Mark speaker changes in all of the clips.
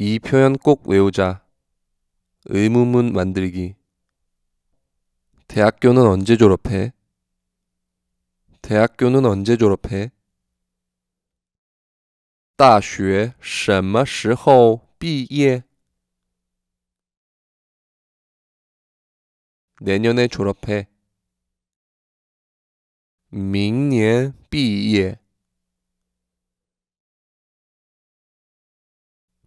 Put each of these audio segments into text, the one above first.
Speaker 1: 이 표현 꼭 외우자. 의문문 만들기. 대학교는 언제 졸업해? 대학교는 언제 졸업해?
Speaker 2: 大学什么时候毕业? 내년에 졸업해. 明年毕业。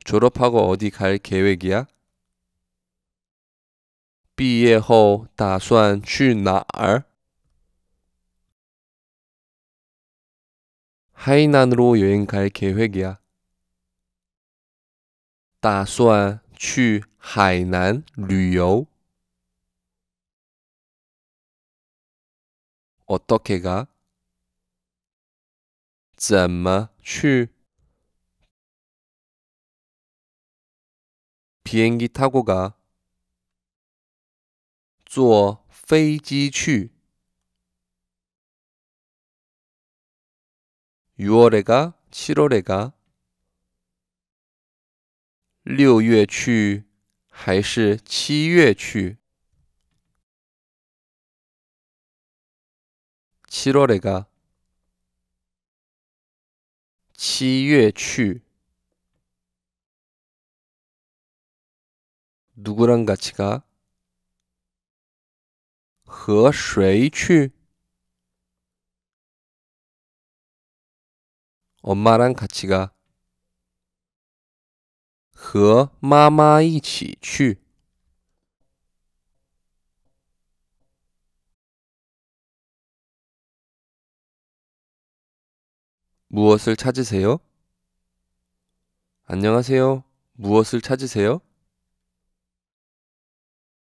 Speaker 1: 졸업하고 어디 갈 계획이야? 毕业后打算去哪儿? 하이난으로 여행 갈 계획이야.
Speaker 2: 打算去海南旅游. 어떻게 가? 怎么去 비행기 타고 가. 坐飞机去.
Speaker 1: 6월에 가, 7월에 가.
Speaker 2: 六月去还是七月去? 7월에 가. 七月去. 누구랑 같이 가? 和谁去? 엄마랑 같이 가. 和妈妈一起去. 무엇을 찾으세요?
Speaker 1: 안녕하세요. 무엇을 찾으세요?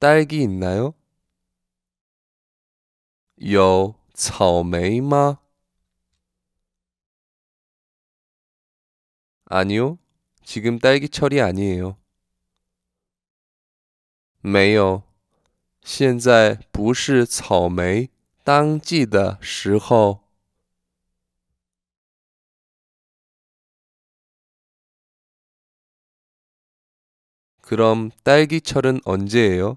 Speaker 2: 딸기 있나요? 有草莓吗?
Speaker 1: 아니요. 지금 딸기철이 아니에요.
Speaker 2: 没有,现在不是草莓当季的时候. 그럼 딸기철은 언제예요?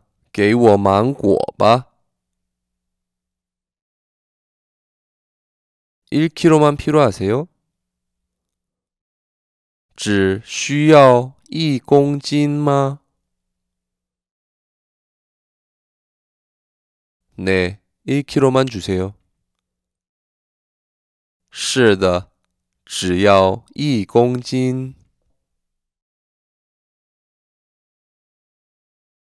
Speaker 2: 给我芒果吧。 1kg만 필요하세요? 只需要1公斤吗? 네, 1kg만 주세요. 是的，只要一公斤。